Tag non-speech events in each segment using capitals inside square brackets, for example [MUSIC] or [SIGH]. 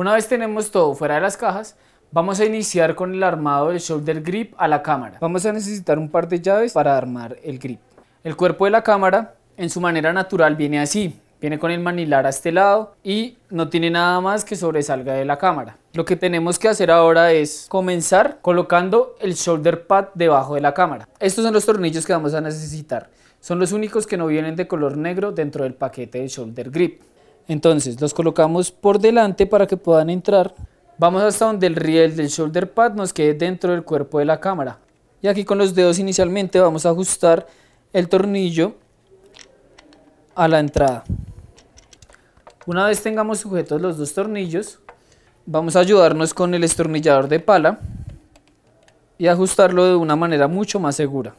Una vez tenemos todo fuera de las cajas, Vamos a iniciar con el armado del shoulder grip a la cámara. Vamos a necesitar un par de llaves para armar el grip. El cuerpo de la cámara en su manera natural viene así. Viene con el manilar a este lado y no tiene nada más que sobresalga de la cámara. Lo que tenemos que hacer ahora es comenzar colocando el shoulder pad debajo de la cámara. Estos son los tornillos que vamos a necesitar. Son los únicos que no vienen de color negro dentro del paquete de shoulder grip. Entonces los colocamos por delante para que puedan entrar. Vamos hasta donde el riel del shoulder pad nos quede dentro del cuerpo de la cámara. Y aquí con los dedos inicialmente vamos a ajustar el tornillo a la entrada. Una vez tengamos sujetos los dos tornillos, vamos a ayudarnos con el estornillador de pala y ajustarlo de una manera mucho más segura.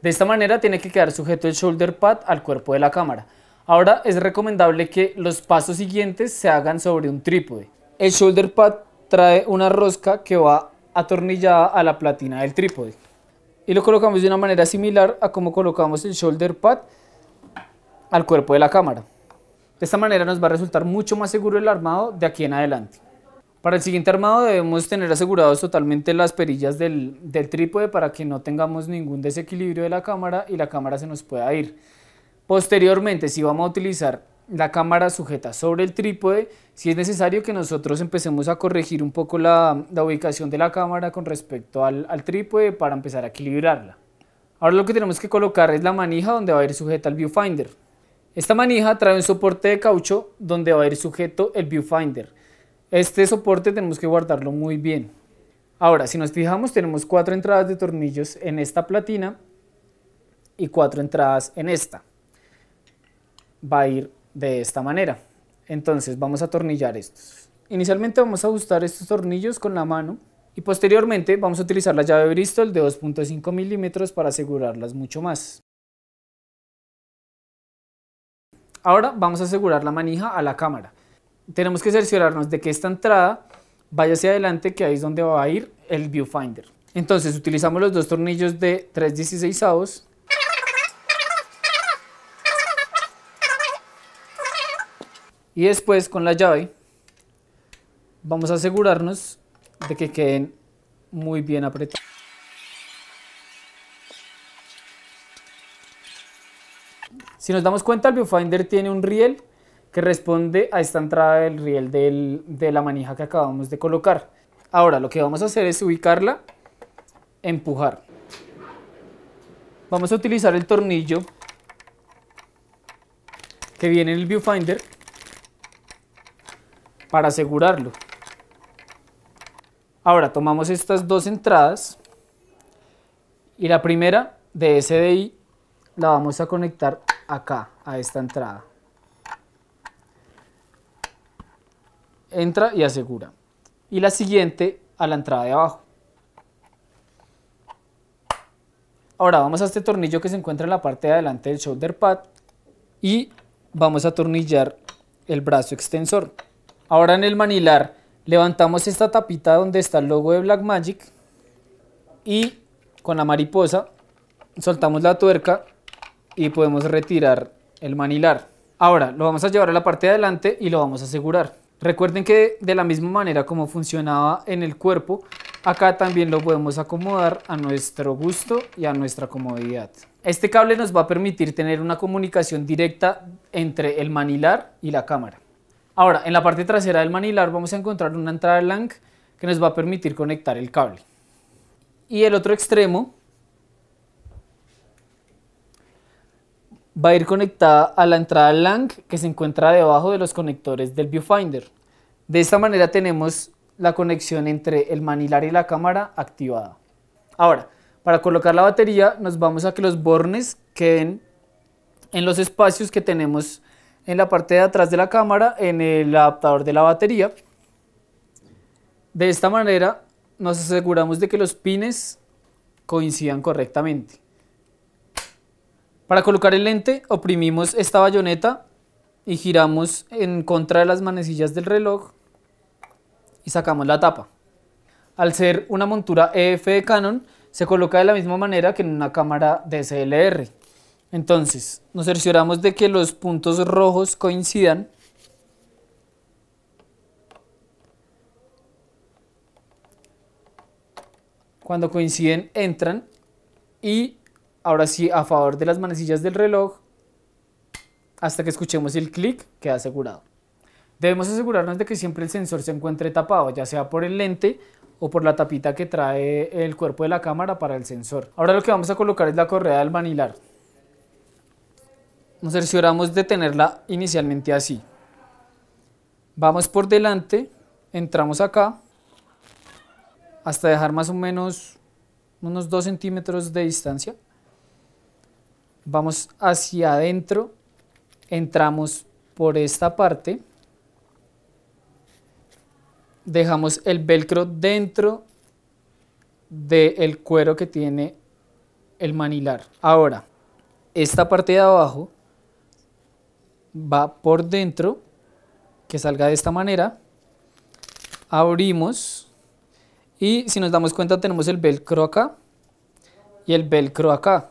De esta manera tiene que quedar sujeto el shoulder pad al cuerpo de la cámara. Ahora es recomendable que los pasos siguientes se hagan sobre un trípode. El shoulder pad trae una rosca que va atornillada a la platina del trípode. Y lo colocamos de una manera similar a como colocamos el shoulder pad al cuerpo de la cámara. De esta manera nos va a resultar mucho más seguro el armado de aquí en adelante. Para el siguiente armado debemos tener asegurados totalmente las perillas del, del trípode para que no tengamos ningún desequilibrio de la cámara y la cámara se nos pueda ir. Posteriormente, si vamos a utilizar la cámara sujeta sobre el trípode, si es necesario que nosotros empecemos a corregir un poco la, ubicación de la cámara con respecto al, al, trípode para empezar a equilibrarla. Ahora lo que tenemos que colocar es la manija donde va a ir sujeta el viewfinder. Esta manija trae un soporte de caucho donde va a ir sujeto el viewfinder. Este soporte tenemos que guardarlo muy bien. Ahora, si nos fijamos, tenemos cuatro entradas de tornillos en esta platina y cuatro entradas en esta va a ir de esta manera. Entonces vamos a atornillar estos. Inicialmente vamos a ajustar estos tornillos con la mano y posteriormente vamos a utilizar la llave Bristol de 2.5 milímetros para asegurarlas mucho más. Ahora vamos a asegurar la manija a la cámara. Tenemos que cerciorarnos de que esta entrada vaya hacia adelante que ahí es donde va a ir el viewfinder. Entonces utilizamos los dos tornillos de 3 16 Y después con la llave vamos a asegurarnos de que queden muy bien apretados. Si nos damos cuenta, el viewfinder tiene un riel que responde a esta entrada del riel de la manija que acabamos de colocar. Ahora lo que vamos a hacer es ubicarla, empujar. Vamos a utilizar el tornillo que viene en el viewfinder para asegurarlo. Ahora tomamos estas dos entradas y la primera de SDI la vamos a conectar acá, a esta entrada. Entra y asegura. Y la siguiente a la entrada de abajo. Ahora vamos a este tornillo que se encuentra en la parte de adelante del shoulder pad y vamos a atornillar el brazo extensor. Ahora en el manilar levantamos esta tapita donde está el logo de Blackmagic y con la mariposa soltamos la tuerca y podemos retirar el manilar. Ahora lo vamos a llevar a la parte de adelante y lo vamos a asegurar. Recuerden que de la misma manera como funcionaba en el cuerpo, acá también lo podemos acomodar a nuestro gusto y a nuestra comodidad. Este cable nos va a permitir tener una comunicación directa entre el manilar y la cámara. Ahora, en la parte trasera del manilar vamos a encontrar una entrada LAN que nos va a permitir conectar el cable. Y el otro extremo va a ir conectada a la entrada LAN que se encuentra debajo de los conectores del viewfinder. De esta manera tenemos la conexión entre el manilar y la cámara activada. Ahora, para colocar la batería nos vamos a que los bornes queden en los espacios que tenemos en la parte de atrás de la cámara, en el adaptador de la batería. De esta manera nos aseguramos de que los pines coincidan correctamente. Para colocar el lente oprimimos esta bayoneta y giramos en contra de las manecillas del reloj y sacamos la tapa. Al ser una montura EF de Canon, se coloca de la misma manera que en una cámara DSLR. Entonces, nos cercioramos de que los puntos rojos coincidan. Cuando coinciden, entran. Y ahora sí, a favor de las manecillas del reloj, hasta que escuchemos el clic, queda asegurado. Debemos asegurarnos de que siempre el sensor se encuentre tapado, ya sea por el lente o por la tapita que trae el cuerpo de la cámara para el sensor. Ahora lo que vamos a colocar es la correa del manilar. Nos cercioramos de tenerla inicialmente así. Vamos por delante, entramos acá, hasta dejar más o menos unos 2 centímetros de distancia. Vamos hacia adentro, entramos por esta parte, dejamos el velcro dentro del cuero que tiene el manilar. Ahora, esta parte de abajo va por dentro, que salga de esta manera, abrimos y si nos damos cuenta tenemos el velcro acá y el velcro acá.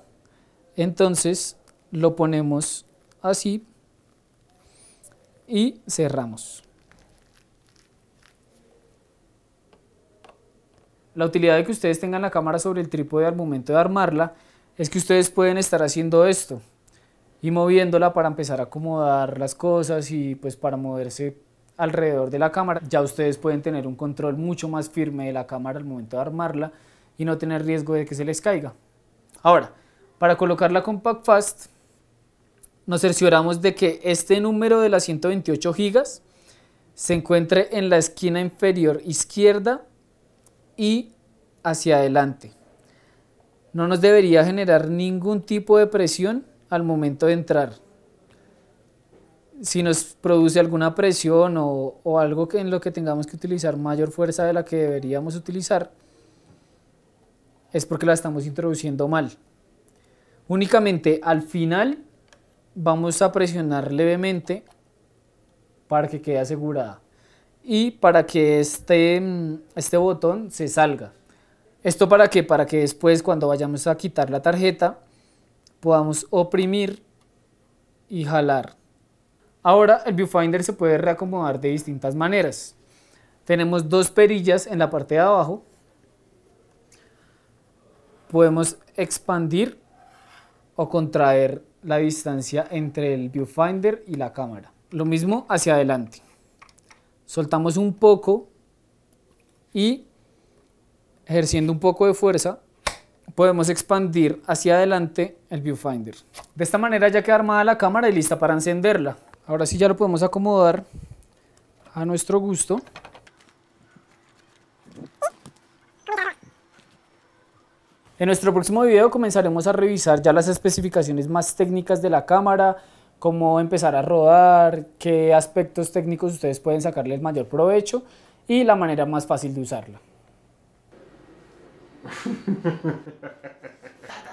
Entonces lo ponemos así y cerramos. La utilidad de que ustedes tengan la cámara sobre el trípode al momento de armarla es que ustedes pueden estar haciendo esto y moviéndola para empezar a acomodar las cosas y pues para moverse alrededor de la cámara. Ya ustedes pueden tener un control mucho más firme de la cámara al momento de armarla y no tener riesgo de que se les caiga. Ahora, para colocarla Compact Fast, nos cercioramos de que este número de las 128 GB se encuentre en la esquina inferior izquierda y hacia adelante. No nos debería generar ningún tipo de presión al momento de entrar. Si nos produce alguna presión o, algo que en lo que tengamos que utilizar mayor fuerza de la que deberíamos utilizar, es porque la estamos introduciendo mal. Únicamente al final vamos a presionar levemente para que quede asegurada y para que este, mm, este botón se salga. ¿Esto para qué? Para que después cuando vayamos a quitar la tarjeta podamos oprimir y jalar. Ahora el viewfinder se puede reacomodar de distintas maneras. Tenemos dos perillas en la parte de abajo. Podemos expandir o contraer la distancia entre el viewfinder y la cámara. Lo mismo hacia adelante. Soltamos un poco y ejerciendo un poco de fuerza podemos expandir hacia adelante el viewfinder. De esta manera ya queda armada la cámara y lista para encenderla. Ahora sí ya lo podemos acomodar a nuestro gusto. En nuestro próximo video comenzaremos a revisar ya las especificaciones más técnicas de la cámara, cómo empezar a rodar, qué aspectos técnicos ustedes pueden sacarle el mayor provecho y la manera más fácil de usarla. da, [LAUGHS] da, [LAUGHS]